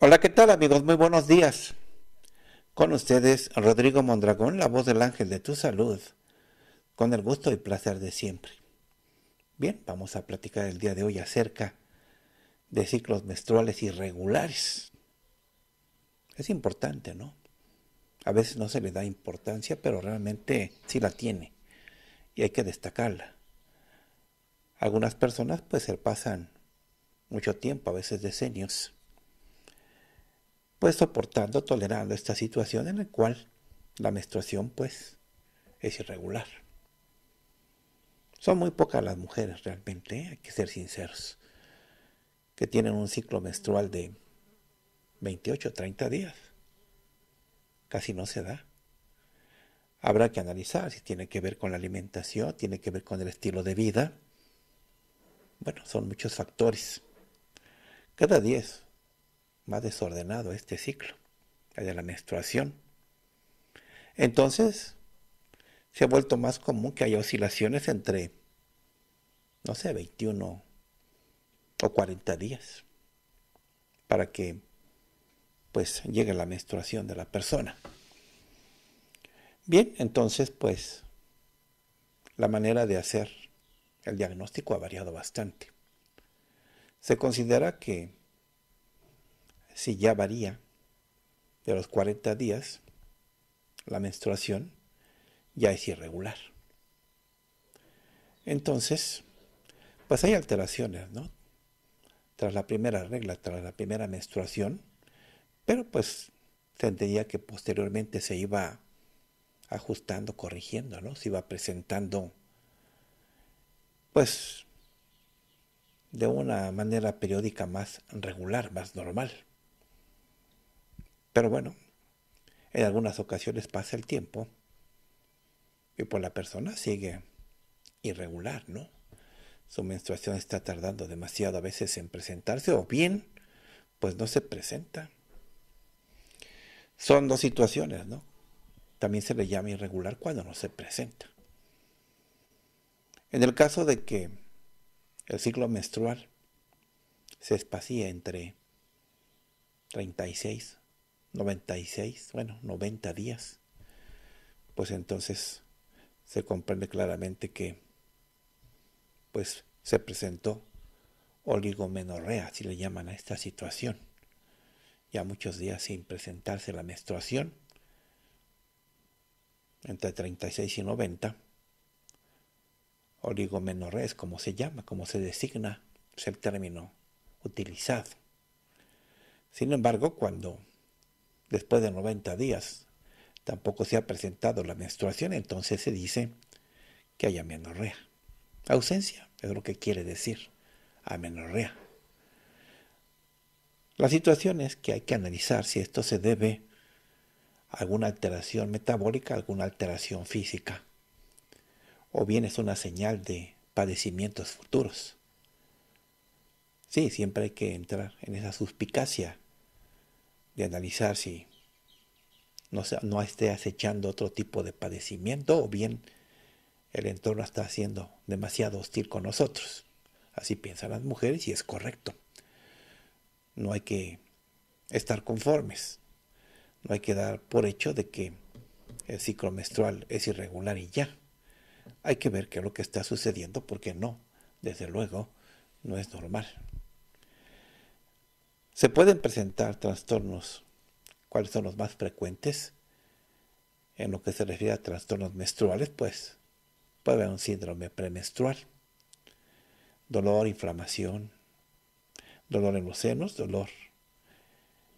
Hola, ¿qué tal amigos? Muy buenos días. Con ustedes, Rodrigo Mondragón, la voz del ángel de tu salud, con el gusto y placer de siempre. Bien, vamos a platicar el día de hoy acerca de ciclos menstruales irregulares. Es importante, ¿no? A veces no se le da importancia, pero realmente sí la tiene y hay que destacarla. Algunas personas pues se pasan mucho tiempo, a veces decenios pues soportando, tolerando esta situación en la cual la menstruación pues es irregular. Son muy pocas las mujeres realmente, hay que ser sinceros, que tienen un ciclo menstrual de 28 o 30 días. Casi no se da. Habrá que analizar si tiene que ver con la alimentación, tiene que ver con el estilo de vida. Bueno, son muchos factores. Cada 10 más desordenado este ciclo, de la menstruación. Entonces, se ha vuelto más común que haya oscilaciones entre, no sé, 21 o 40 días para que pues llegue la menstruación de la persona. Bien, entonces pues la manera de hacer el diagnóstico ha variado bastante. Se considera que si ya varía de los 40 días, la menstruación ya es irregular. Entonces, pues hay alteraciones, ¿no? Tras la primera regla, tras la primera menstruación, pero pues se tendría que posteriormente se iba ajustando, corrigiendo, ¿no? Se iba presentando, pues, de una manera periódica más regular, más normal. Pero bueno, en algunas ocasiones pasa el tiempo y pues la persona sigue irregular, ¿no? Su menstruación está tardando demasiado a veces en presentarse o bien pues no se presenta. Son dos situaciones, ¿no? También se le llama irregular cuando no se presenta. En el caso de que el ciclo menstrual se espacía entre 36 96, bueno, 90 días, pues entonces se comprende claramente que pues se presentó oligomenorrea, si le llaman a esta situación. Ya muchos días sin presentarse la menstruación, entre 36 y 90, oligomenorrea es como se llama, como se designa, es el término utilizado. Sin embargo, cuando después de 90 días tampoco se ha presentado la menstruación, entonces se dice que hay amenorrea. Ausencia es lo que quiere decir amenorrea. La situación es que hay que analizar si esto se debe a alguna alteración metabólica, alguna alteración física, o bien es una señal de padecimientos futuros. Sí, siempre hay que entrar en esa suspicacia de analizar si no, no esté acechando otro tipo de padecimiento o bien el entorno está siendo demasiado hostil con nosotros. Así piensan las mujeres y es correcto. No hay que estar conformes. No hay que dar por hecho de que el ciclo menstrual es irregular y ya. Hay que ver qué es lo que está sucediendo porque no, desde luego, no es normal. Se pueden presentar trastornos, ¿cuáles son los más frecuentes? En lo que se refiere a trastornos menstruales, pues puede haber un síndrome premenstrual, dolor, inflamación, dolor en los senos, dolor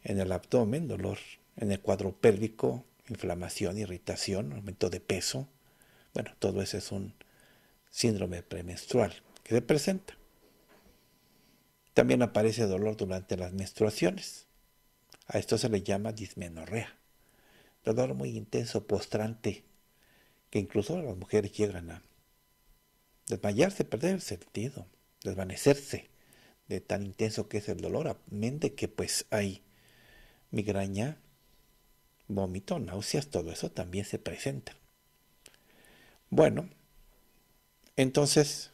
en el abdomen, dolor en el cuadro pélvico, inflamación, irritación, aumento de peso. Bueno, todo eso es un síndrome premenstrual que se presenta. También aparece dolor durante las menstruaciones. A esto se le llama dismenorrea. Dolor muy intenso, postrante, que incluso las mujeres llegan a desmayarse, perder el sentido, desvanecerse de tan intenso que es el dolor, a mente que pues hay migraña, vómito, náuseas, todo eso también se presenta. Bueno, entonces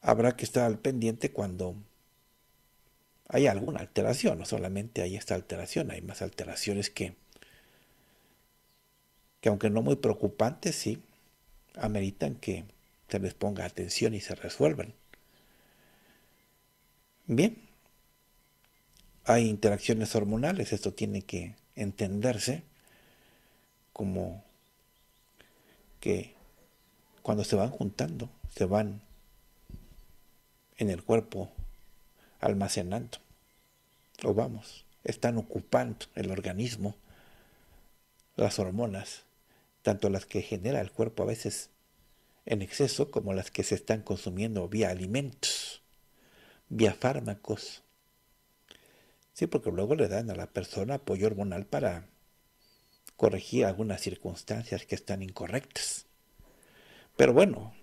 habrá que estar al pendiente cuando hay alguna alteración, no solamente hay esta alteración, hay más alteraciones que, que aunque no muy preocupantes, sí, ameritan que se les ponga atención y se resuelvan. Bien, hay interacciones hormonales, esto tiene que entenderse como que cuando se van juntando, se van en el cuerpo almacenando, o vamos, están ocupando el organismo, las hormonas, tanto las que genera el cuerpo a veces en exceso como las que se están consumiendo vía alimentos, vía fármacos. Sí, porque luego le dan a la persona apoyo hormonal para corregir algunas circunstancias que están incorrectas. Pero bueno,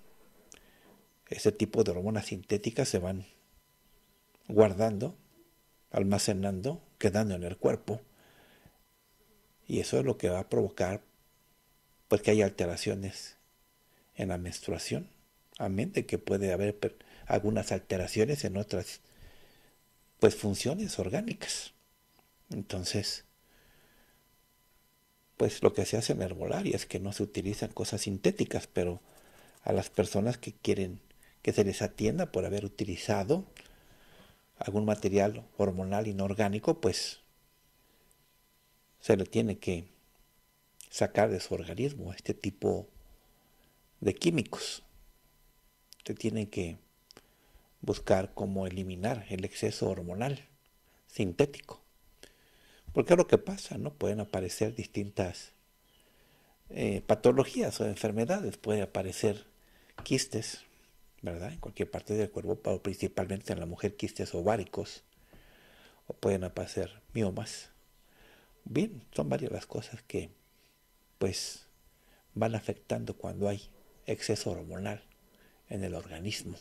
ese tipo de hormonas sintéticas se van guardando, almacenando, quedando en el cuerpo. Y eso es lo que va a provocar pues que hay alteraciones en la menstruación. A de que puede haber algunas alteraciones en otras pues funciones orgánicas. Entonces, pues lo que se hace en herbolaria es que no se utilizan cosas sintéticas, pero a las personas que quieren que se les atienda por haber utilizado algún material hormonal inorgánico, pues se le tiene que sacar de su organismo este tipo de químicos. Se tiene que buscar cómo eliminar el exceso hormonal sintético. Porque es lo que pasa, ¿no? Pueden aparecer distintas eh, patologías o enfermedades, puede aparecer quistes, ¿verdad? En cualquier parte del cuerpo, pero principalmente en la mujer quistes ováricos, o pueden aparecer miomas. Bien, son varias las cosas que pues van afectando cuando hay exceso hormonal en el organismo,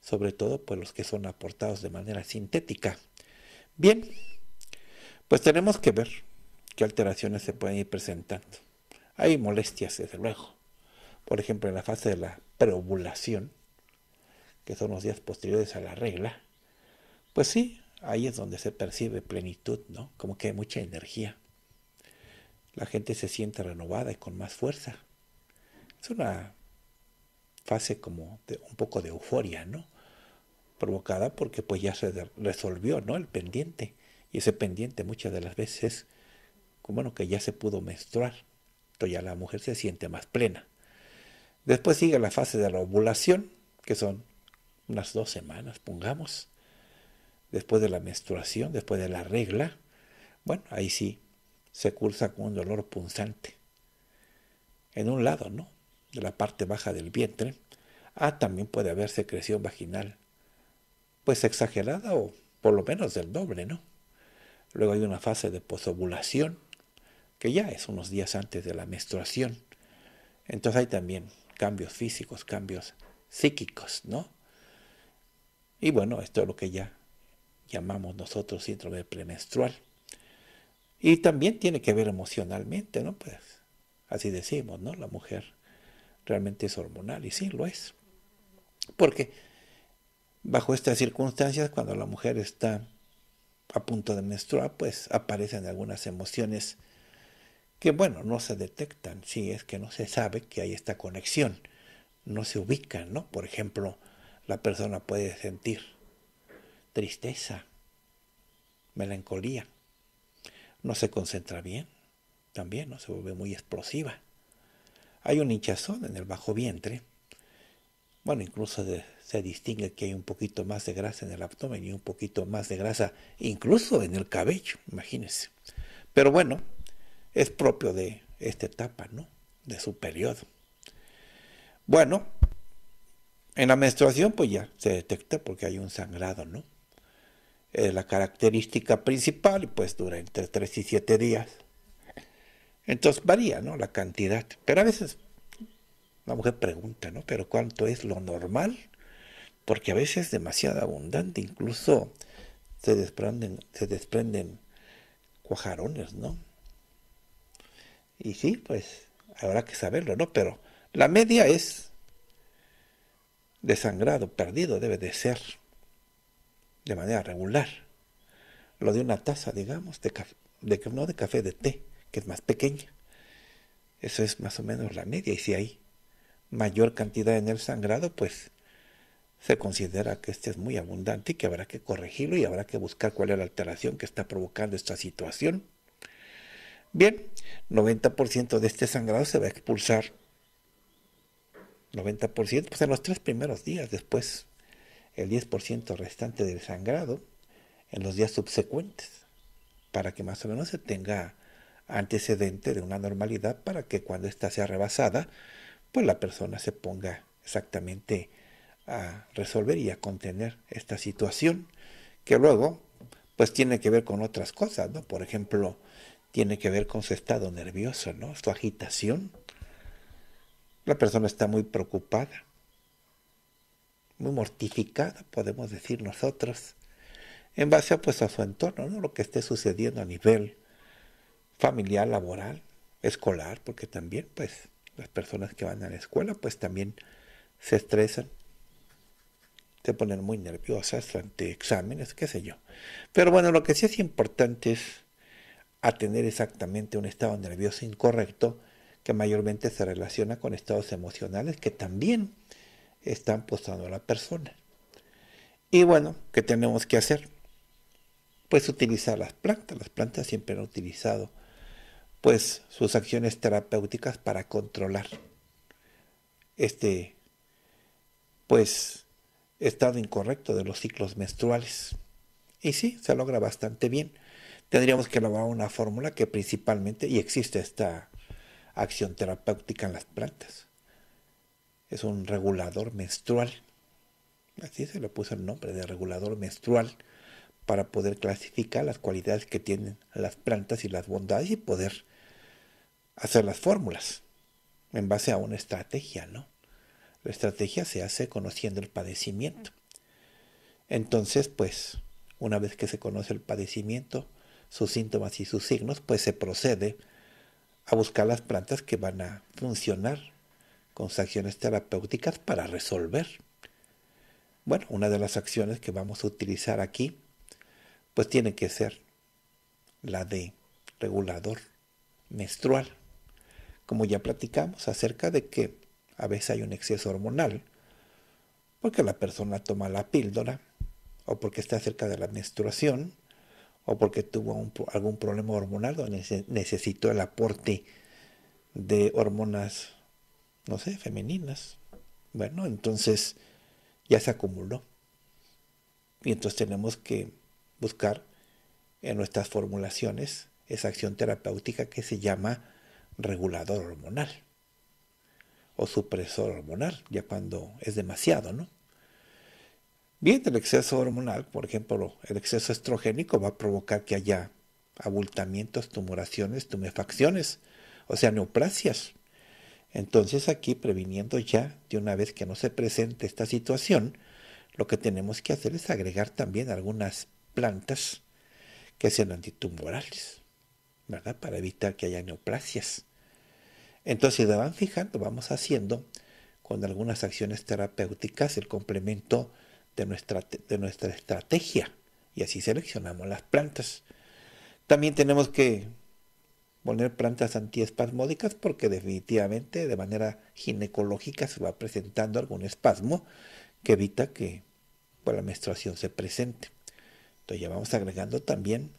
sobre todo pues los que son aportados de manera sintética. Bien, pues tenemos que ver qué alteraciones se pueden ir presentando. Hay molestias, desde luego. Por ejemplo, en la fase de la preovulación, que son los días posteriores a la regla, pues sí, ahí es donde se percibe plenitud, ¿no? Como que hay mucha energía. La gente se siente renovada y con más fuerza. Es una fase como de un poco de euforia, ¿no? Provocada porque pues ya se resolvió, ¿no? El pendiente. Y ese pendiente muchas de las veces, como bueno, que ya se pudo menstruar. Entonces ya la mujer se siente más plena. Después sigue la fase de la ovulación, que son unas dos semanas, pongamos, después de la menstruación, después de la regla, bueno, ahí sí se cursa con un dolor punzante. En un lado, ¿no? De la parte baja del vientre. Ah, también puede haber secreción vaginal. Pues exagerada o por lo menos del doble, ¿no? Luego hay una fase de posovulación, que ya es unos días antes de la menstruación. Entonces hay también cambios físicos, cambios psíquicos, ¿no? Y bueno, esto es lo que ya llamamos nosotros síndrome premenstrual. Y también tiene que ver emocionalmente, ¿no? Pues así decimos, ¿no? La mujer realmente es hormonal y sí lo es. Porque bajo estas circunstancias, cuando la mujer está a punto de menstruar, pues aparecen algunas emociones que, bueno, no se detectan, si sí, es que no se sabe que hay esta conexión, no se ubican, ¿no? Por ejemplo, la persona puede sentir tristeza, melancolía, no se concentra bien, también no se vuelve muy explosiva. Hay un hinchazón en el bajo vientre. Bueno, incluso se distingue que hay un poquito más de grasa en el abdomen y un poquito más de grasa incluso en el cabello, imagínense. Pero bueno, es propio de esta etapa, ¿no? De su periodo. Bueno, en la menstruación, pues ya se detecta porque hay un sangrado, ¿no? Eh, la característica principal, pues dura entre 3 y 7 días. Entonces varía, ¿no? La cantidad. Pero a veces la mujer pregunta, ¿no? Pero ¿cuánto es lo normal? Porque a veces es demasiado abundante, incluso se desprenden, se desprenden cuajarones, ¿no? Y sí, pues habrá que saberlo, ¿no? Pero la media es de sangrado perdido debe de ser de manera regular. Lo de una taza, digamos, de café, no de café, de té, que es más pequeña. Eso es más o menos la media. Y si hay mayor cantidad en el sangrado, pues se considera que este es muy abundante y que habrá que corregirlo y habrá que buscar cuál es la alteración que está provocando esta situación. Bien, 90% de este sangrado se va a expulsar 90%, pues en los tres primeros días, después el 10% restante del sangrado en los días subsecuentes, para que más o menos se tenga antecedente de una normalidad para que cuando ésta sea rebasada, pues la persona se ponga exactamente a resolver y a contener esta situación, que luego pues tiene que ver con otras cosas, ¿no? Por ejemplo, tiene que ver con su estado nervioso, ¿no? Su agitación, la persona está muy preocupada, muy mortificada, podemos decir nosotros, en base a, pues, a su entorno, lo que esté sucediendo a nivel familiar, laboral, escolar, porque también pues las personas que van a la escuela pues también se estresan, se ponen muy nerviosas ante exámenes, qué sé yo. Pero bueno, lo que sí es importante es atener exactamente un estado nervioso incorrecto que mayormente se relaciona con estados emocionales que también están posando a la persona. Y bueno, ¿qué tenemos que hacer? Pues utilizar las plantas. Las plantas siempre han utilizado pues sus acciones terapéuticas para controlar este pues estado incorrecto de los ciclos menstruales. Y sí, se logra bastante bien. Tendríamos que elaborar una fórmula que principalmente, y existe esta acción terapéutica en las plantas. Es un regulador menstrual. Así se le puso el nombre de regulador menstrual para poder clasificar las cualidades que tienen las plantas y las bondades y poder hacer las fórmulas en base a una estrategia, ¿no? La estrategia se hace conociendo el padecimiento. Entonces, pues, una vez que se conoce el padecimiento, sus síntomas y sus signos, pues se procede a buscar las plantas que van a funcionar con acciones terapéuticas para resolver. Bueno, una de las acciones que vamos a utilizar aquí, pues tiene que ser la de regulador menstrual. Como ya platicamos acerca de que a veces hay un exceso hormonal, porque la persona toma la píldora o porque está cerca de la menstruación, o porque tuvo algún problema hormonal o necesitó el aporte de hormonas, no sé, femeninas. Bueno, entonces ya se acumuló. Y entonces tenemos que buscar en nuestras formulaciones esa acción terapéutica que se llama regulador hormonal o supresor hormonal, ya cuando es demasiado, ¿no? Bien, el exceso hormonal, por ejemplo, el exceso estrogénico va a provocar que haya abultamientos, tumoraciones, tumefacciones, o sea, neoplasias. Entonces aquí, previniendo ya de una vez que no se presente esta situación, lo que tenemos que hacer es agregar también algunas plantas que sean antitumorales, ¿verdad? Para evitar que haya neoplasias. Entonces, se van fijando, vamos haciendo con algunas acciones terapéuticas el complemento de nuestra, de nuestra estrategia y así seleccionamos las plantas. También tenemos que poner plantas antiespasmódicas porque definitivamente de manera ginecológica se va presentando algún espasmo que evita que pues, la menstruación se presente. Entonces ya vamos agregando también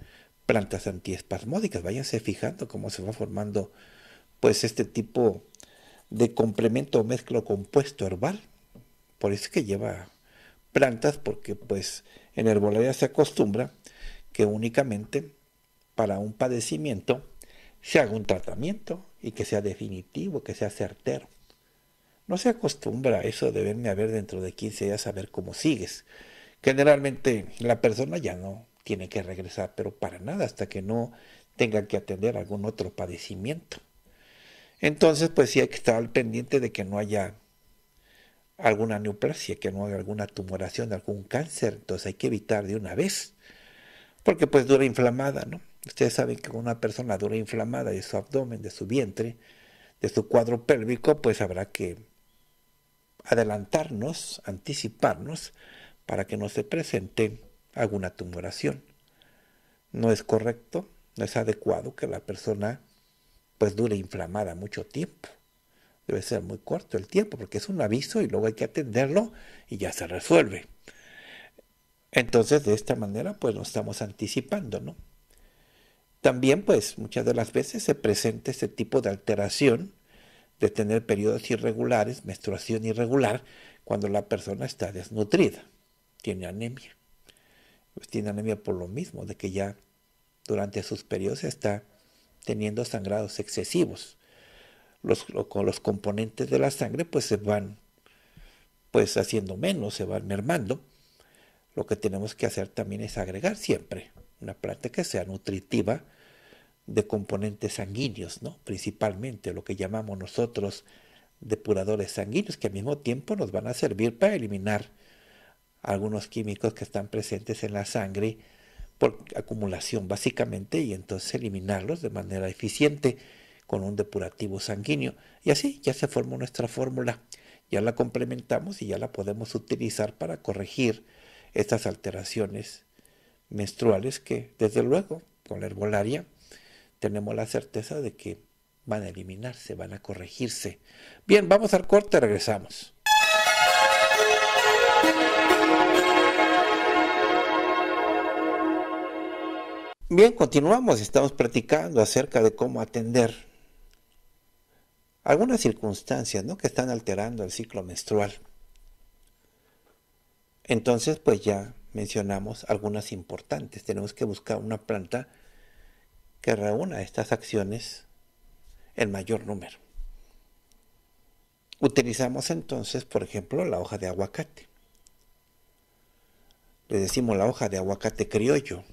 plantas antiespasmódicas. Váyanse fijando cómo se va formando pues este tipo de complemento o mezclo compuesto herbal. Por eso es que lleva plantas porque pues en herbolaria se acostumbra que únicamente para un padecimiento se haga un tratamiento y que sea definitivo, que sea certero. No se acostumbra a eso de verme a ver dentro de 15 días a ver cómo sigues. Generalmente la persona ya no tiene que regresar, pero para nada, hasta que no tenga que atender algún otro padecimiento. Entonces, pues sí hay que estar al pendiente de que no haya alguna neoplasia, que no haya alguna tumoración, algún cáncer, entonces hay que evitar de una vez, porque pues dura inflamada, ¿no? Ustedes saben que una persona dura inflamada de su abdomen, de su vientre, de su cuadro pélvico, pues habrá que adelantarnos, anticiparnos, para que no se presente alguna tumoración. No es correcto, no es adecuado que la persona pues dure inflamada mucho tiempo debe ser muy corto el tiempo, porque es un aviso y luego hay que atenderlo y ya se resuelve. Entonces, de esta manera, pues nos estamos anticipando, ¿no? También, pues, muchas de las veces se presenta este tipo de alteración de tener periodos irregulares, menstruación irregular, cuando la persona está desnutrida, tiene anemia. Pues tiene anemia por lo mismo, de que ya durante sus periodos está teniendo sangrados excesivos los, los componentes de la sangre pues se van pues haciendo menos, se van mermando. Lo que tenemos que hacer también es agregar siempre una planta que sea nutritiva de componentes sanguíneos, ¿no? principalmente lo que llamamos nosotros depuradores sanguíneos, que al mismo tiempo nos van a servir para eliminar algunos químicos que están presentes en la sangre por acumulación básicamente y entonces eliminarlos de manera eficiente con un depurativo sanguíneo y así ya se formó nuestra fórmula. Ya la complementamos y ya la podemos utilizar para corregir estas alteraciones menstruales que desde luego con la herbolaria tenemos la certeza de que van a eliminarse, van a corregirse. Bien, vamos al corte, regresamos. Bien, continuamos, estamos practicando acerca de cómo atender algunas circunstancias ¿no? que están alterando el ciclo menstrual. Entonces, pues ya mencionamos algunas importantes. Tenemos que buscar una planta que reúna estas acciones en mayor número. Utilizamos entonces, por ejemplo, la hoja de aguacate. Le decimos la hoja de aguacate criollo.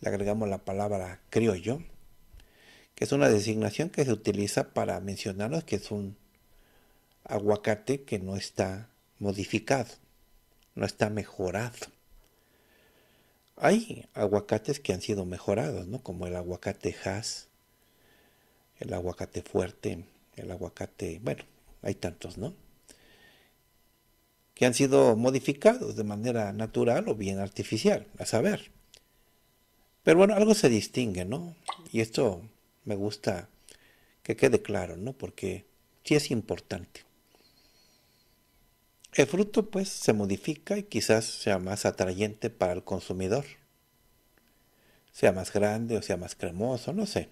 Le agregamos la palabra criollo es una designación que se utiliza para mencionarnos que es un aguacate que no está modificado, no está mejorado. Hay aguacates que han sido mejorados, ¿no? Como el aguacate Hass, el aguacate fuerte, el aguacate, bueno, hay tantos, ¿no? Que han sido modificados de manera natural o bien artificial, a saber. Pero bueno, algo se distingue, ¿no? Y esto me gusta que quede claro, ¿no? Porque sí es importante. El fruto pues se modifica y quizás sea más atrayente para el consumidor. Sea más grande o sea más cremoso, no sé.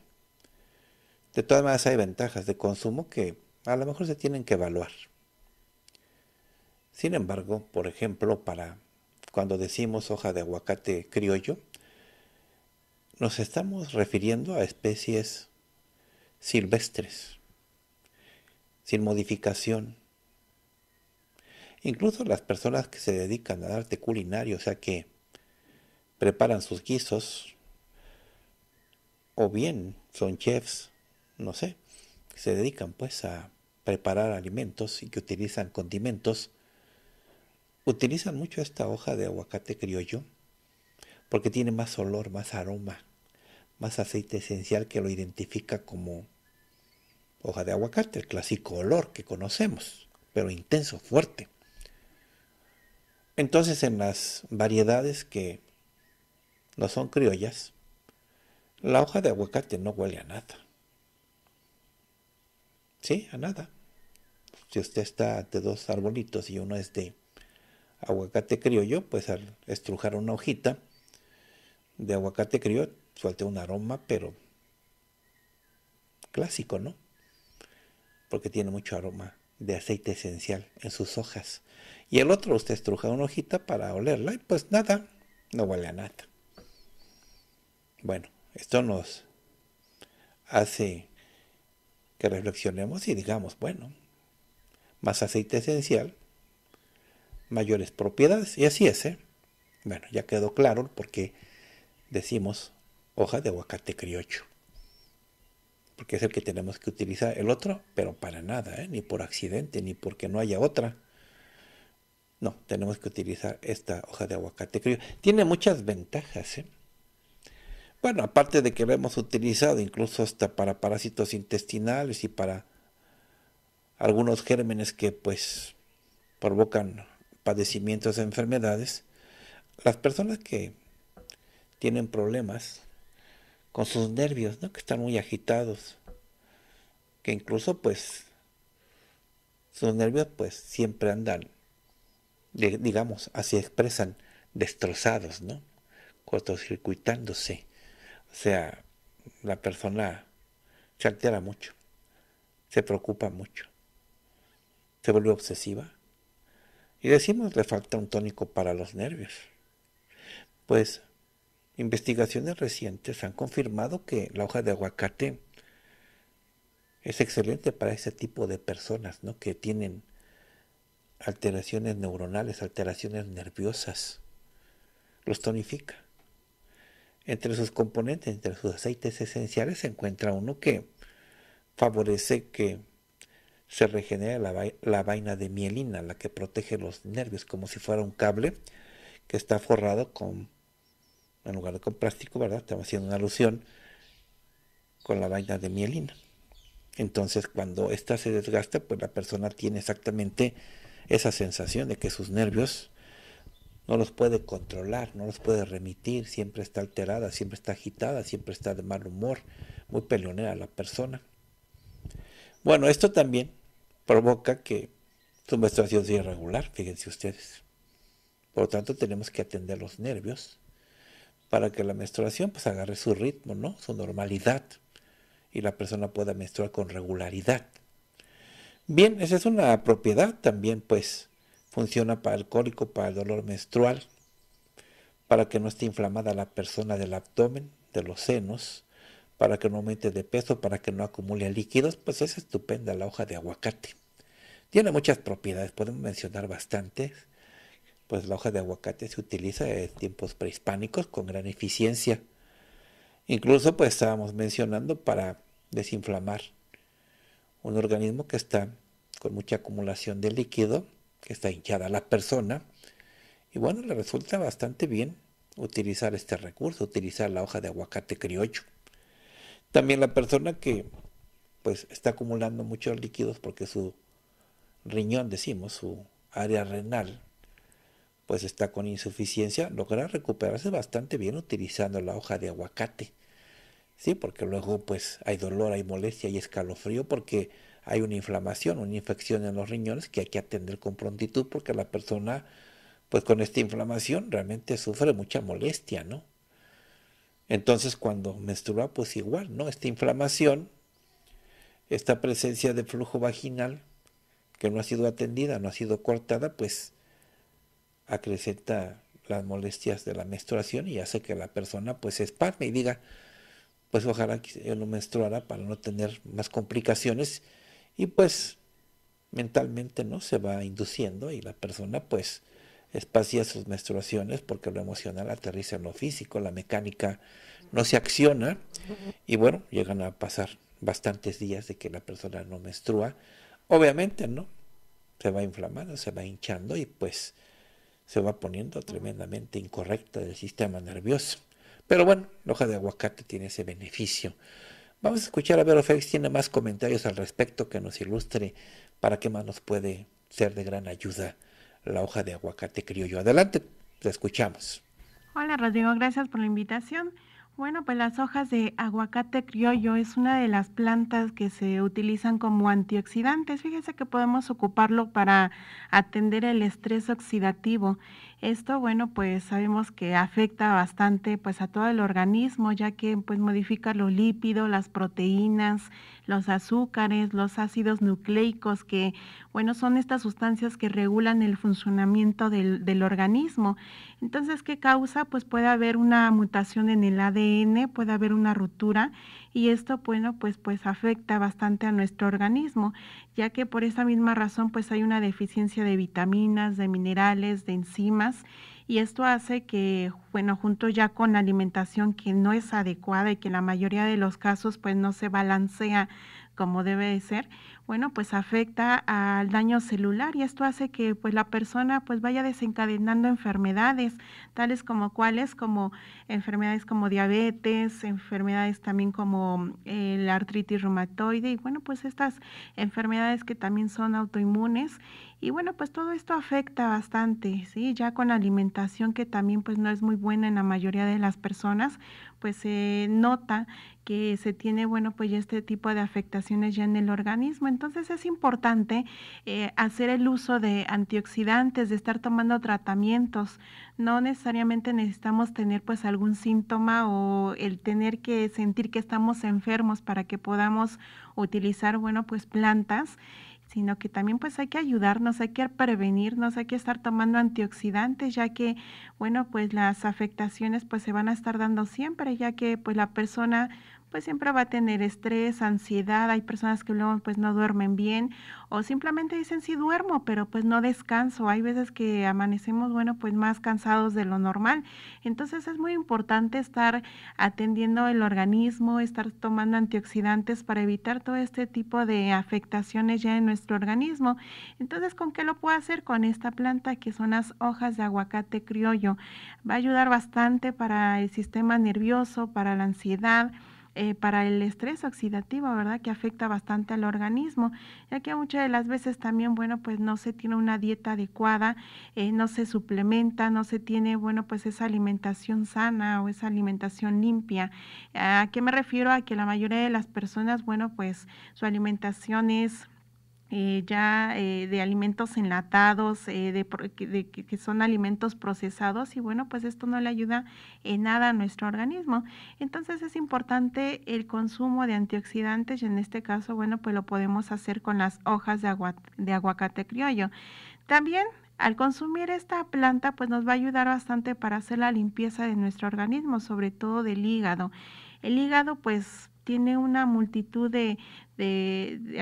De todas maneras hay ventajas de consumo que a lo mejor se tienen que evaluar. Sin embargo, por ejemplo, para cuando decimos hoja de aguacate criollo, nos estamos refiriendo a especies silvestres, sin modificación. Incluso las personas que se dedican al arte culinario, o sea que preparan sus guisos, o bien son chefs, no sé, se dedican pues a preparar alimentos y que utilizan condimentos, utilizan mucho esta hoja de aguacate criollo porque tiene más olor, más aroma más aceite esencial que lo identifica como hoja de aguacate, el clásico olor que conocemos, pero intenso, fuerte. Entonces en las variedades que no son criollas, la hoja de aguacate no huele a nada. Sí, a nada. Si usted está de dos arbolitos y uno es de aguacate criollo, pues al estrujar una hojita de aguacate criollo suelte un aroma, pero clásico, ¿no? Porque tiene mucho aroma de aceite esencial en sus hojas. Y el otro, usted estruja una hojita para olerla y pues nada, no huele a nada. Bueno, esto nos hace que reflexionemos y digamos, bueno, más aceite esencial, mayores propiedades. Y así es, ¿eh? Bueno, ya quedó claro porque decimos hoja de aguacate criollo, porque es el que tenemos que utilizar. El otro, pero para nada, ¿eh? ni por accidente, ni porque no haya otra. No, tenemos que utilizar esta hoja de aguacate criollo. Tiene muchas ventajas. ¿eh? Bueno, aparte de que lo hemos utilizado incluso hasta para parásitos intestinales y para algunos gérmenes que pues provocan padecimientos, enfermedades, las personas que tienen problemas con sus nervios, ¿no? que están muy agitados, que incluso pues sus nervios pues siempre andan, digamos, así expresan, destrozados, ¿no? cortocircuitándose. O sea, la persona se altera mucho, se preocupa mucho, se vuelve obsesiva. Y decimos, le falta un tónico para los nervios. Pues Investigaciones recientes han confirmado que la hoja de aguacate es excelente para ese tipo de personas ¿no? que tienen alteraciones neuronales, alteraciones nerviosas. Los tonifica. Entre sus componentes, entre sus aceites esenciales, se encuentra uno que favorece que se regenere la, vaina de mielina, la que protege los nervios, como si fuera un cable que está forrado con en lugar de con plástico, ¿verdad? Estamos haciendo una alusión con la vaina de mielina. Entonces, cuando esta se desgasta, pues la persona tiene exactamente esa sensación de que sus nervios no los puede controlar, no los puede remitir, siempre está alterada, siempre está agitada, siempre está de mal humor, muy peleonera la persona. Bueno, esto también provoca que su menstruación sea irregular, fíjense ustedes. Por lo tanto, tenemos que atender los nervios para que la menstruación pues agarre su ritmo, ¿no? Su normalidad y la persona pueda menstruar con regularidad. Bien, esa es una propiedad también pues funciona para el cólico, para el dolor menstrual, para que no esté inflamada la persona del abdomen, de los senos, para que no aumente de peso, para que no acumule líquidos, pues es estupenda la hoja de aguacate. Tiene muchas propiedades, podemos mencionar bastantes pues la hoja de aguacate se utiliza en tiempos prehispánicos con gran eficiencia. Incluso pues estábamos mencionando para desinflamar un organismo que está con mucha acumulación de líquido, que está hinchada la persona. Y bueno, le resulta bastante bien utilizar este recurso, utilizar la hoja de aguacate criollo. También la persona que pues está acumulando muchos líquidos porque su riñón, decimos, su área renal pues está con insuficiencia, logra recuperarse bastante bien utilizando la hoja de aguacate. Sí, porque luego pues hay dolor, hay molestia y escalofrío porque hay una inflamación, una infección en los riñones que hay que atender con prontitud porque la persona pues con esta inflamación realmente sufre mucha molestia, ¿no? Entonces cuando menstrua pues igual, ¿no? Esta inflamación, esta presencia de flujo vaginal que no ha sido atendida, no ha sido cortada, pues acrecenta las molestias de la menstruación y hace que la persona pues se espalme y diga, pues ojalá que yo no menstruara para no tener más complicaciones y pues mentalmente no se va induciendo y la persona pues espacia sus menstruaciones porque lo emocional aterriza en lo físico, la mecánica no se acciona y bueno, llegan a pasar bastantes días de que la persona no menstrua, obviamente no, se va inflamando, se va hinchando y pues se va poniendo tremendamente incorrecta del sistema nervioso. Pero bueno, la hoja de aguacate tiene ese beneficio. Vamos a escuchar a ver Félix, tiene más comentarios al respecto que nos ilustre para qué más nos puede ser de gran ayuda la hoja de aguacate criollo. Adelante, te escuchamos. Hola Rodrigo, gracias por la invitación. Bueno, pues las hojas de aguacate criollo es una de las plantas que se utilizan como antioxidantes. Fíjese que podemos ocuparlo para atender el estrés oxidativo. Esto, bueno, pues sabemos que afecta bastante pues a todo el organismo, ya que pues modifica los lípidos, las proteínas, los azúcares, los ácidos nucleicos, que bueno, son estas sustancias que regulan el funcionamiento del, del organismo. Entonces, ¿qué causa? Pues puede haber una mutación en el ADN, puede haber una ruptura y esto, bueno, pues, pues afecta bastante a nuestro organismo, ya que por esa misma razón, pues hay una deficiencia de vitaminas, de minerales, de enzimas y esto hace que, bueno, junto ya con la alimentación que no es adecuada y que en la mayoría de los casos pues no se balancea como debe de ser, bueno, pues afecta al daño celular y esto hace que pues la persona pues vaya desencadenando enfermedades, tales como cuáles, como enfermedades como diabetes, enfermedades también como el eh, la artritis reumatoide y bueno, pues estas enfermedades que también son autoinmunes y bueno, pues todo esto afecta bastante, ¿sí? Ya con alimentación que también pues no es muy buena en la mayoría de las personas, pues se nota que se tiene, bueno, pues este tipo de afectaciones ya en el organismo. Entonces es importante eh, hacer el uso de antioxidantes, de estar tomando tratamientos. No necesariamente necesitamos tener pues algún síntoma o el tener que sentir que estamos enfermos para que podamos utilizar, bueno, pues plantas sino que también pues hay que ayudarnos, hay que prevenirnos, hay que estar tomando antioxidantes, ya que, bueno, pues las afectaciones pues se van a estar dando siempre, ya que pues la persona pues siempre va a tener estrés, ansiedad, hay personas que luego pues no duermen bien o simplemente dicen sí duermo, pero pues no descanso, hay veces que amanecemos, bueno, pues más cansados de lo normal. Entonces es muy importante estar atendiendo el organismo, estar tomando antioxidantes para evitar todo este tipo de afectaciones ya en nuestro organismo. Entonces, ¿con qué lo puedo hacer? Con esta planta que son las hojas de aguacate criollo. Va a ayudar bastante para el sistema nervioso, para la ansiedad, eh, para el estrés oxidativo, ¿verdad? Que afecta bastante al organismo, ya que muchas de las veces también, bueno, pues no se tiene una dieta adecuada, eh, no se suplementa, no se tiene, bueno, pues esa alimentación sana o esa alimentación limpia. ¿A qué me refiero? A que la mayoría de las personas, bueno, pues su alimentación es eh, ya eh, de alimentos enlatados, eh, de, que son alimentos procesados y bueno, pues esto no le ayuda en nada a nuestro organismo. Entonces es importante el consumo de antioxidantes y en este caso, bueno, pues lo podemos hacer con las hojas de, de aguacate criollo. También al consumir esta planta, pues nos va a ayudar bastante para hacer la limpieza de nuestro organismo, sobre todo del hígado. El hígado, pues tiene una multitud de,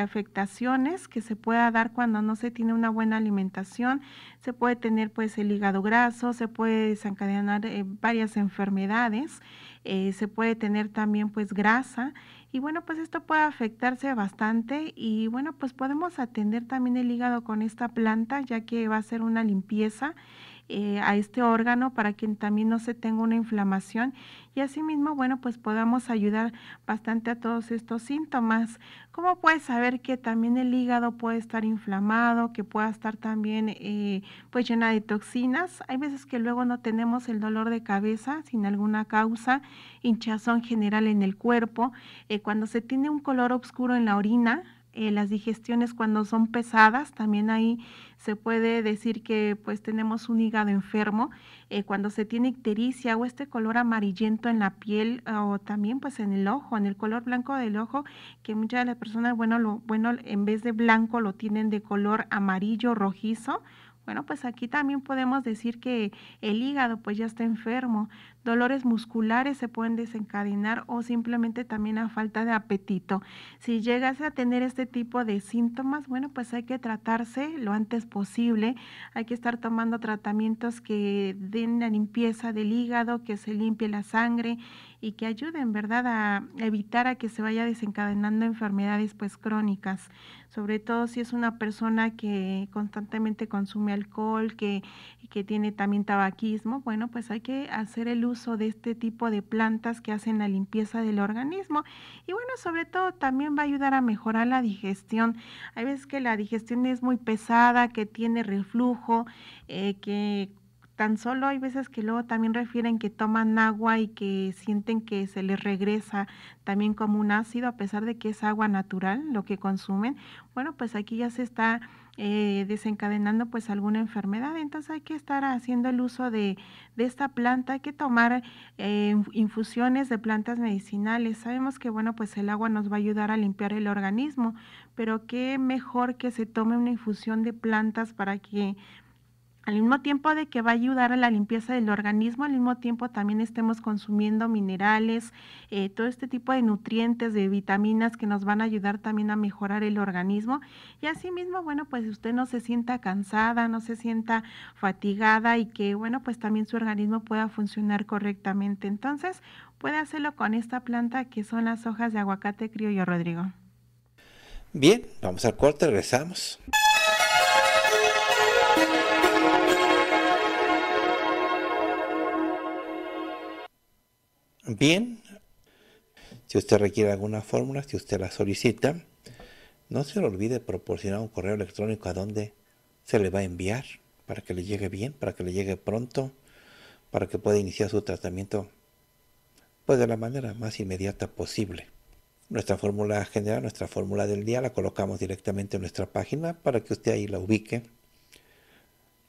afectaciones que se pueda dar cuando no se tiene una buena alimentación. Se puede tener pues el hígado graso, se puede desencadenar eh, varias enfermedades, eh, se puede tener también pues grasa y bueno pues esto puede afectarse bastante y bueno pues podemos atender también el hígado con esta planta ya que va a ser una limpieza. Eh, a este órgano para que también no se tenga una inflamación y asimismo, bueno, pues podamos ayudar bastante a todos estos síntomas. ¿Cómo puedes saber que también el hígado puede estar inflamado, que pueda estar también eh, pues llena de toxinas? Hay veces que luego no tenemos el dolor de cabeza sin alguna causa, hinchazón general en el cuerpo, eh, cuando se tiene un color oscuro en la orina, eh, las digestiones cuando son pesadas, también ahí se puede decir que pues tenemos un hígado enfermo, eh, cuando se tiene ictericia o este color amarillento en la piel eh, o también pues en el ojo, en el color blanco del ojo, que muchas de las personas, bueno, lo, bueno en vez de blanco lo tienen de color amarillo rojizo, bueno, pues aquí también podemos decir que el hígado pues ya está enfermo dolores musculares se pueden desencadenar o simplemente también a falta de apetito. Si llegase a tener este tipo de síntomas, bueno, pues hay que tratarse lo antes posible. Hay que estar tomando tratamientos que den la limpieza del hígado, que se limpie la sangre, y que ayuden, ¿verdad?, a evitar a que se vaya desencadenando enfermedades pues crónicas, sobre todo si es una persona que constantemente consume alcohol, que, que tiene también tabaquismo, bueno, pues hay que hacer el uso de este tipo de plantas que hacen la limpieza del organismo y bueno, sobre todo también va a ayudar a mejorar la digestión. Hay veces que la digestión es muy pesada, que tiene reflujo, eh, que tan solo hay veces que luego también refieren que toman agua y que sienten que se les regresa también como un ácido, a pesar de que es agua natural lo que consumen. Bueno, pues aquí ya se está eh, desencadenando pues alguna enfermedad, entonces hay que estar haciendo el uso de, esta planta, hay que tomar eh, infusiones de plantas medicinales. Sabemos que bueno, pues el agua nos va a ayudar a limpiar el organismo, pero qué mejor que se tome una infusión de plantas para que al mismo tiempo de que va a ayudar a la limpieza del organismo, al mismo tiempo también estemos consumiendo minerales, eh, todo este tipo de nutrientes, de vitaminas que nos van a ayudar también a mejorar el organismo. Y asimismo, bueno, pues usted no se sienta cansada, no se sienta fatigada y que, bueno, pues también su organismo pueda funcionar correctamente. Entonces, puede hacerlo con esta planta que son las hojas de aguacate criollo, Rodrigo. Bien, vamos al corte, regresamos. bien. Si usted requiere alguna fórmula, si usted la solicita, no se le olvide proporcionar un correo electrónico a donde se le va a enviar para que le llegue bien, para que le llegue pronto, para que pueda iniciar su tratamiento pues de la manera más inmediata posible. Nuestra fórmula general, nuestra fórmula del día, la colocamos directamente en nuestra página para que usted ahí la ubique,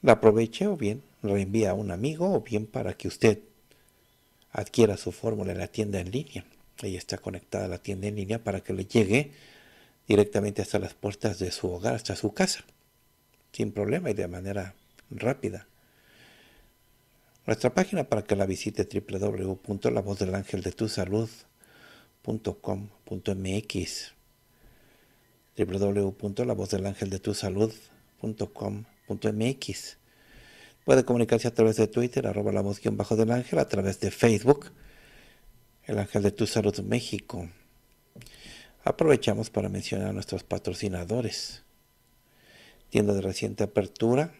la aproveche o bien la envíe a un amigo o bien para que usted adquiera su fórmula en la tienda en línea. Ella está conectada a la tienda en línea para que le llegue directamente hasta las puertas de su hogar, hasta su casa, sin problema y de manera rápida. Nuestra página para que la visite www.lavozdelangeldetusalud.com.mx www.lavozdelangeldetusalud.com.mx Puede comunicarse a través de Twitter, arroba la voz bajo del ángel, a través de Facebook, el ángel de tu salud México. Aprovechamos para mencionar a nuestros patrocinadores. Tienda de reciente apertura.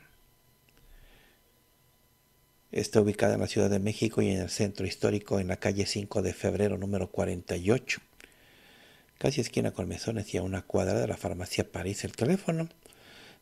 Está ubicada en la Ciudad de México y en el centro histórico en la calle 5 de febrero número 48. Casi esquina con mesones y a una cuadra de la farmacia París. El teléfono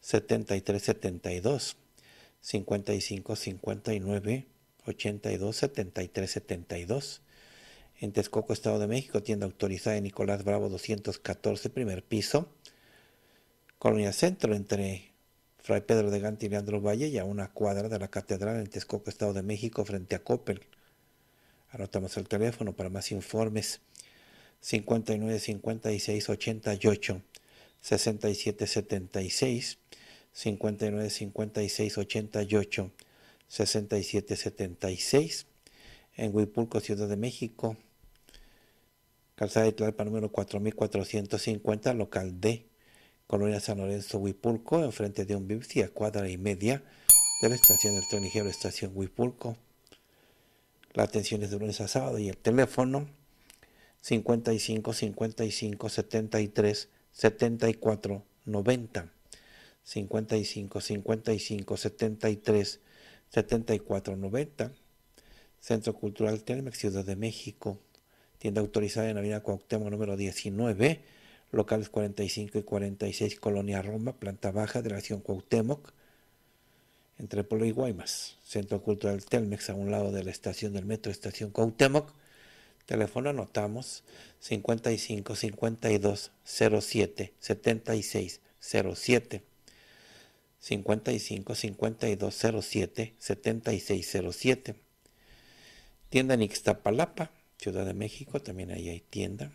73 72 55 59 82 73 72 en Texcoco, Estado de México, tienda autorizada de Nicolás Bravo 214, primer piso, Colonia Centro, entre Fray Pedro de Gante y Leandro Valle, y a una cuadra de la Catedral en Texcoco, Estado de México, frente a Coppel. Anotamos el teléfono para más informes. 59 56 88 67 76 59 56 88 67 76 en Huipulco, Ciudad de México. Calzada de Tlalpan número 4450, local D, Colonia San Lorenzo, Huipulco, enfrente de un Bipsi, a cuadra y media de la estación del tren ligero, estación Huipulco. La atención es de lunes a sábado y el teléfono 55 55 73 74 90. 55 55 73 74 90 Centro Cultural Telmex Ciudad de México tienda autorizada en Avenida Cuauhtémoc número 19 locales 45 y 46 Colonia Roma planta baja de la acción Cuauhtémoc entre Pueblo y Guaymas Centro Cultural Telmex a un lado de la estación del metro estación Cuauhtémoc Teléfono anotamos 55 52 07 76 07. 55 52 07 7607. Tienda en Ixtapalapa, Ciudad de México, también ahí hay tienda.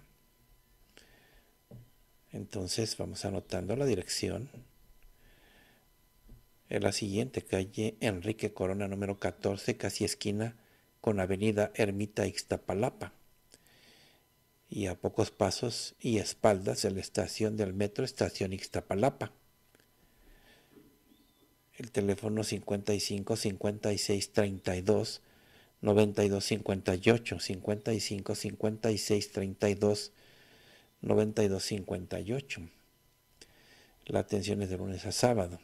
Entonces vamos anotando la dirección. Es la siguiente calle Enrique Corona número 14, casi esquina con Avenida Ermita Ixtapalapa. Y a pocos pasos y espaldas de la estación del metro Estación Ixtapalapa el teléfono 55 56 32 92 58 55 56 32 92 58 la atención es de lunes a sábado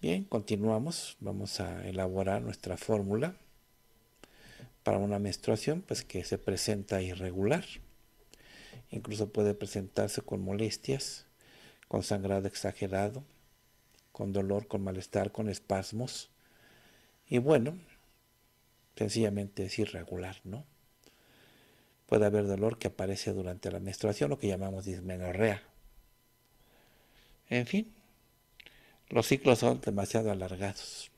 bien continuamos vamos a elaborar nuestra fórmula para una menstruación pues que se presenta irregular incluso puede presentarse con molestias con sangrado exagerado con dolor, con malestar, con espasmos. Y bueno, sencillamente es irregular, ¿no? Puede haber dolor que aparece durante la menstruación, lo que llamamos dismenorrea. En fin, los ciclos son demasiado alargados.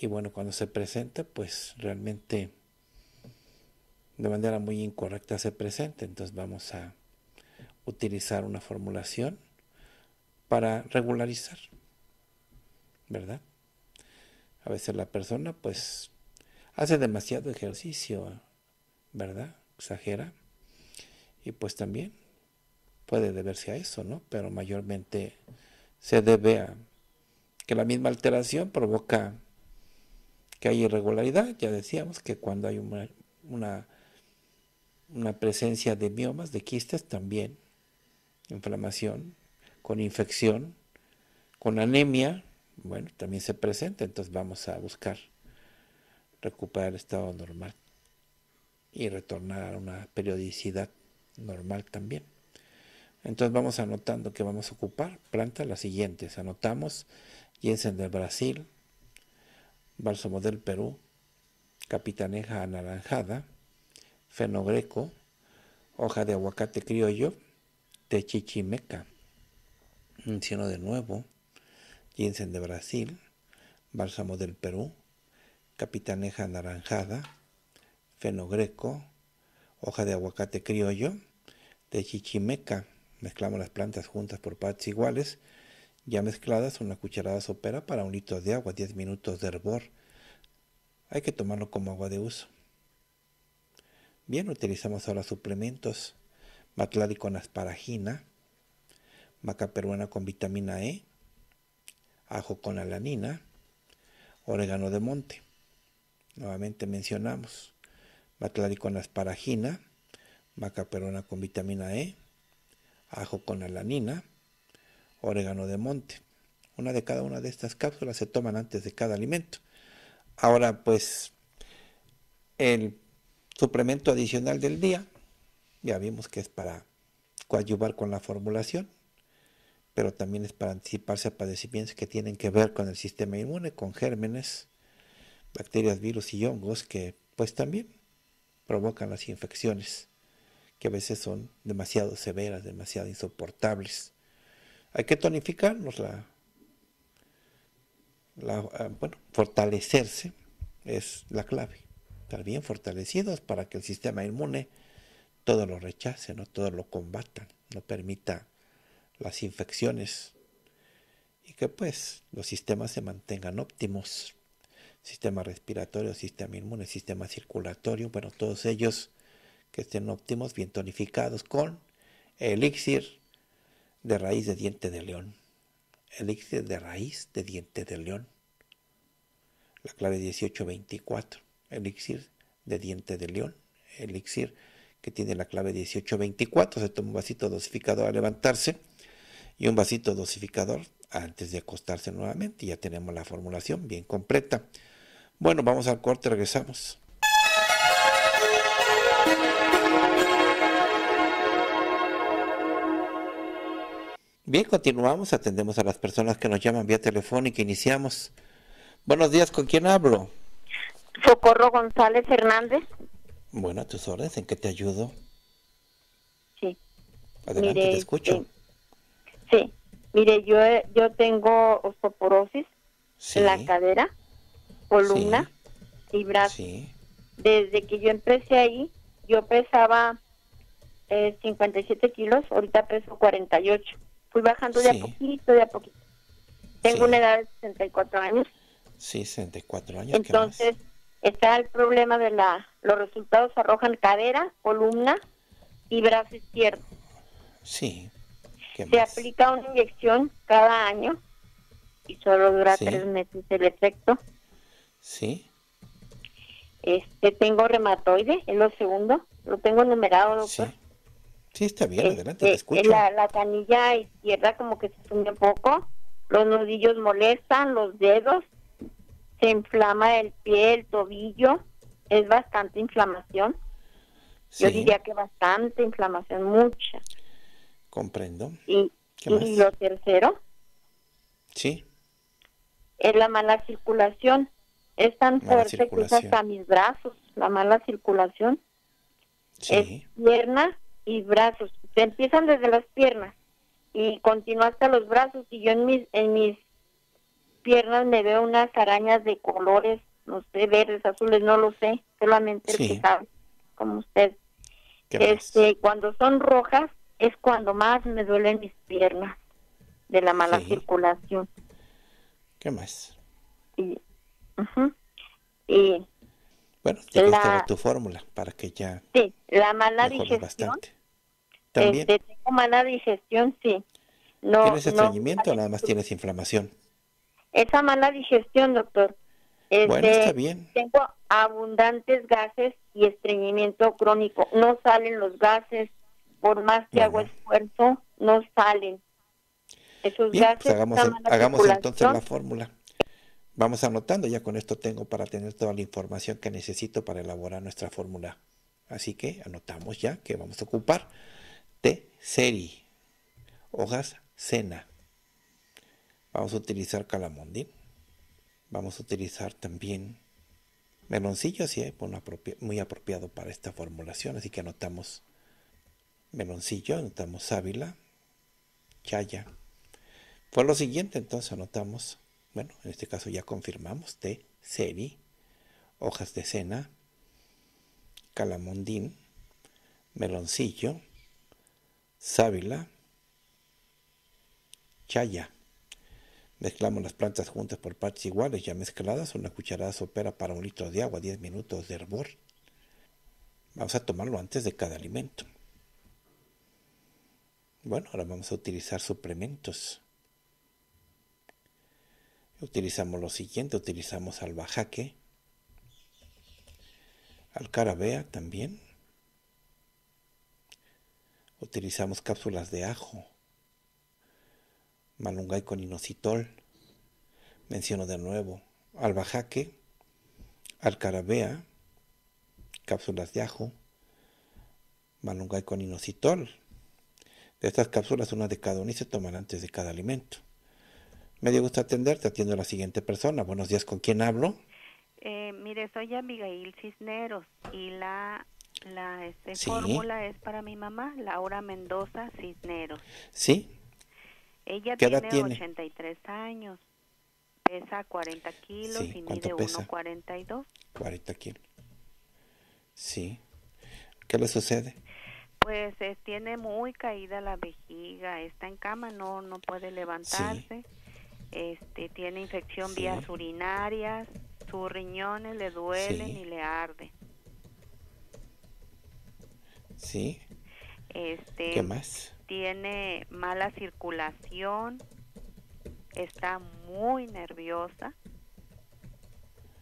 Y bueno, cuando se presenta, pues realmente de manera muy incorrecta se presenta. Entonces vamos a utilizar una formulación para regularizar, ¿verdad? A veces la persona pues hace demasiado ejercicio, ¿verdad? Exagera. Y pues también puede deberse a eso, ¿no? Pero mayormente se debe a que la misma alteración provoca que hay irregularidad. Ya decíamos que cuando hay una, una, presencia de miomas, de quistes, también inflamación con infección, con anemia, bueno, también se presenta, entonces vamos a buscar recuperar el estado normal y retornar a una periodicidad normal también. Entonces vamos anotando que vamos a ocupar plantas las siguientes. Anotamos Jensen del Brasil, Bálsamo del Perú, Capitaneja anaranjada, Fenogreco, Hoja de aguacate criollo, Techichimeca cielo de nuevo, ginseng de Brasil, bálsamo del Perú, capitaneja anaranjada, fenogreco, hoja de aguacate criollo, de chichimeca. Mezclamos las plantas juntas por partes iguales, ya mezcladas una cucharada sopera para un litro de agua, 10 minutos de hervor. Hay que tomarlo como agua de uso. Bien, utilizamos ahora suplementos. y con asparagina, maca peruana con vitamina E, ajo con alanina, orégano de monte. Nuevamente mencionamos maclaricona con asparagina, maca peruana con vitamina E, ajo con alanina, orégano de monte. Una de cada una de estas cápsulas se toman antes de cada alimento. Ahora pues el suplemento adicional del día, ya vimos que es para coadyuvar con la formulación, pero también es para anticiparse a padecimientos que tienen que ver con el sistema inmune, con gérmenes, bacterias, virus y hongos que pues también provocan las infecciones, que a veces son demasiado severas, demasiado insoportables. Hay que tonificarnos la, ah, bueno, fortalecerse es la clave. Estar bien fortalecidos para que el sistema inmune todo lo rechace, no todo lo combata, lo permita las infecciones y que pues los sistemas se mantengan óptimos. Sistema respiratorio, sistema inmune, sistema circulatorio, bueno, todos ellos que estén óptimos, bien tonificados con elixir de raíz de diente de león. Elixir de raíz de diente de león. La clave 1824. Elixir de diente de león. Elixir que tiene la clave 1824. Se toma un vasito dosificado a levantarse y un vasito dosificador antes de acostarse nuevamente. Y Ya tenemos la formulación bien completa. Bueno, vamos al corte, regresamos. Bien, continuamos, atendemos a las personas que nos llaman vía telefónica, iniciamos. Buenos días, ¿con quién hablo? Socorro González Hernández. Bueno, a tus órdenes, ¿en qué te ayudo? Sí. Adelante, te escucho. Eh, Sí, mire, yo, eh, yo tengo osteoporosis en la cadera, columna y brazo. Desde que yo empecé ahí, yo pesaba 57 eh, kilos, ahorita peso 48. Fui bajando de a poquito, de a poquito. Tengo una edad de 64 años. Sí, 64 años. Entonces, está el problema de la... Los resultados arrojan cadera, columna y brazo izquierdo. Sí se aplica una inyección cada año y solo dura tres meses el efecto. Sí. Este, tengo reumatoide, en lo segundo. Lo tengo numerado, doctor. Sí, está bien, este, adelante, te escucho. La, canilla izquierda como que se funde un poco. Los nudillos molestan, los dedos. Se inflama el pie, el tobillo. Es bastante inflamación. Yo diría que bastante inflamación, mucha. Comprendo. Y, lo tercero. Sí. Es la mala circulación. Es tan fuerte que es hasta mis brazos, la mala circulación. Sí. pierna y brazos. Se empiezan desde las piernas y continúa hasta los brazos. Y yo en mis, en mis piernas me veo unas arañas de colores, no sé, verdes, azules, no lo sé. Solamente que como usted. Este, cuando son rojas, es cuando más me duelen mis piernas de la mala circulación. ¿Qué más? Y, bueno, te tu fórmula para que ya. Sí, la mala digestión. También. Este, tengo mala digestión, sí. No, ¿Tienes estreñimiento o nada más tienes inflamación? Esa mala digestión, doctor. Este, está bien. Tengo abundantes gases y estreñimiento crónico. No salen los gases por más que hago esfuerzo, no salen. Eso Bien, pues hagamos, entonces la fórmula. Vamos anotando, ya con esto tengo para tener toda la información que necesito para elaborar nuestra fórmula. Así que anotamos ya que vamos a ocupar T seri, hojas cena. Vamos a utilizar calamondi. Vamos a utilizar también meloncillo, así es eh, muy apropiado para esta formulación, así que anotamos Meloncillo, anotamos sábila, Chaya. fue lo siguiente, entonces anotamos, bueno, en este caso ya confirmamos, de Seri, Hojas de Cena, Calamondín, Meloncillo, Sábila, Chaya. Mezclamos las plantas juntas por partes iguales, ya mezcladas, una cucharada sopera para un litro de agua, 10 minutos de hervor. Vamos a tomarlo antes de cada alimento. Bueno, ahora vamos a utilizar suplementos. Utilizamos lo siguiente, utilizamos albahaque alcarabea también. Utilizamos cápsulas de ajo, malungay con inositol, menciono de nuevo, albahaque alcarabea, cápsulas de ajo, malungay con inositol estas cápsulas, una de cada una y se toman antes de cada alimento. Me dio gusto atenderte, atiendo a la siguiente persona. Buenos días, ¿con quién hablo? Eh, mire, soy Abigail Cisneros y la, este, fórmula es para mi mamá, Laura Mendoza Cisneros. ¿Sí? Ella tiene, 83 años, pesa 40 kilos y mide 1,42. 40 kilos. Sí. ¿Qué le sucede? Pues eh, tiene muy caída la vejiga, está en cama, no no puede levantarse. Este tiene infección vías urinarias, sus riñones le duelen y le arde Sí. Este ¿Qué más? Tiene mala circulación, está muy nerviosa.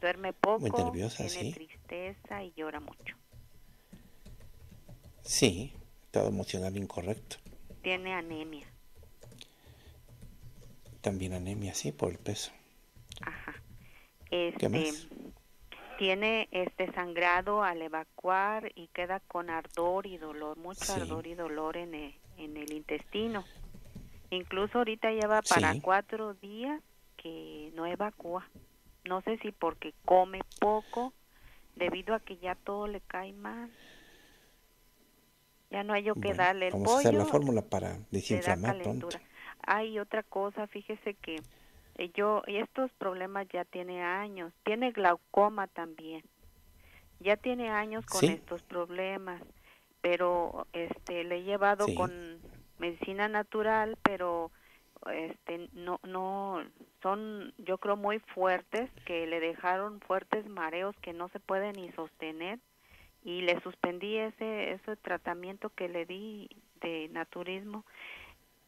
Duerme poco, tiene tristeza y llora mucho. Sí, estado emocional incorrecto. Tiene anemia. También anemia, sí, por el peso. Ajá. ¿Qué este, Tiene este sangrado al evacuar y queda con ardor y dolor, mucho ardor y dolor en el, en el intestino. Incluso ahorita lleva para cuatro días que no evacúa. No sé si porque come poco, debido a que ya todo le cae mal. Ya no hay yo que darle el pollo. Vamos hacer la fórmula para desinflamar pronto. Hay otra cosa, fíjese que eh, yo estos problemas ya tiene años, tiene glaucoma también. Ya tiene años con estos problemas, pero este le he llevado con medicina natural, pero este no no son yo creo muy fuertes que le dejaron fuertes mareos que no se pueden ni sostener y le suspendí ese, tratamiento que le di de naturismo.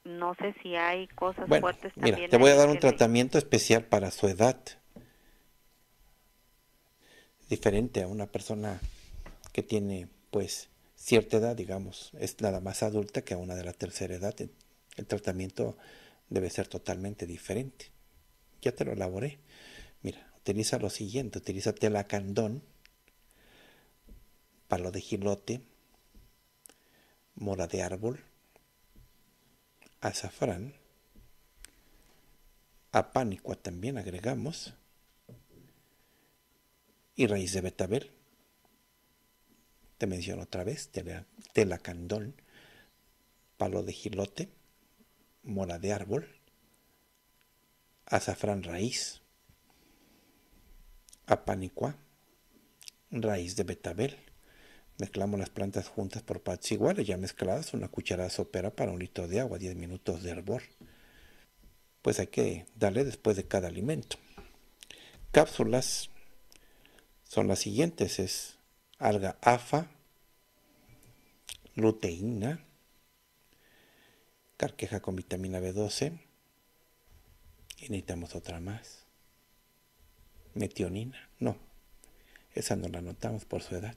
No sé si hay cosas fuertes mira, también. Te voy a dar un tratamiento especial para su edad. Diferente a una persona que tiene pues cierta edad, digamos, es nada más adulta que a una de la tercera edad. El tratamiento debe ser totalmente diferente. Ya te lo elaboré. Mira, utiliza lo siguiente, utiliza candón palo de gilote, mora de árbol, azafrán, apánicua también agregamos y raíz de betabel. Te menciono otra vez, candón, palo de gilote, mora de árbol, azafrán raíz, apanicua, raíz de betabel Mezclamos las plantas juntas por partes iguales, ya mezcladas, una cucharada sopera para un litro de agua, 10 minutos de hervor. Pues hay que darle después de cada alimento. Cápsulas son las siguientes, es alga afa, luteína, carqueja con vitamina B12 y necesitamos otra más. Metionina, no, esa no la notamos por su edad.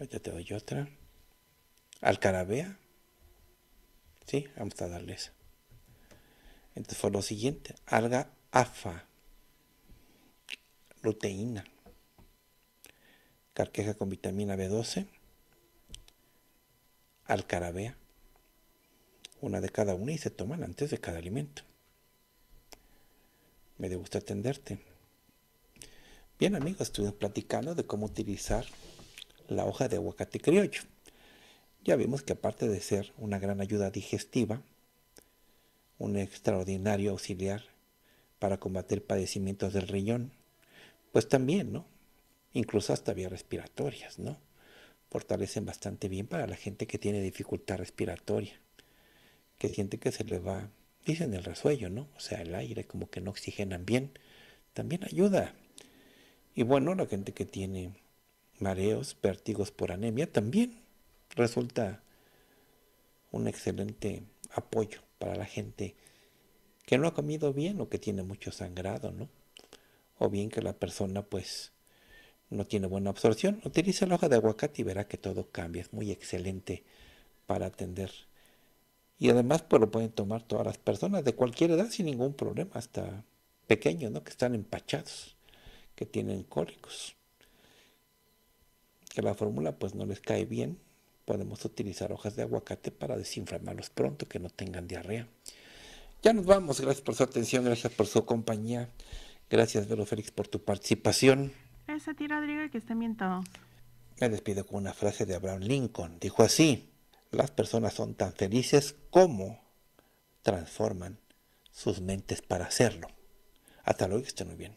Ah, ya te doy otra. Alcarabea. Sí, vamos a darles. Entonces fue lo siguiente. Alga afa. Luteína. Carqueja con vitamina B12. Alcarabea. Una de cada una y se toman antes de cada alimento. Me gusta atenderte. Bien amigos, estuvimos platicando de cómo utilizar la hoja de aguacate criollo. Ya vimos que aparte de ser una gran ayuda digestiva, un extraordinario auxiliar para combatir padecimientos del riñón, pues también, ¿no? Incluso hasta vías respiratorias, ¿no? Fortalecen bastante bien para la gente que tiene dificultad respiratoria, que siente que se le va, dicen el resuello, ¿no? O sea, el aire como que no oxigenan bien, también ayuda. Y bueno, la gente que tiene mareos, vértigos por anemia, también resulta un excelente apoyo para la gente que no ha comido bien o que tiene mucho sangrado, ¿no? O bien que la persona pues no tiene buena absorción, utiliza la hoja de aguacate y verá que todo cambia, es muy excelente para atender. Y además pues lo pueden tomar todas las personas de cualquier edad sin ningún problema, hasta pequeños, ¿no? Que están empachados, que tienen cólicos que la fórmula pues no les cae bien, podemos utilizar hojas de aguacate para desinflamarlos pronto, que no tengan diarrea. Ya nos vamos, gracias por su atención, gracias por su compañía, gracias Velo Félix por tu participación. esa a ti Rodrigo que esté bien Me despido con una frase de Abraham Lincoln, dijo así, las personas son tan felices como transforman sus mentes para hacerlo. Hasta luego, que estén muy bien.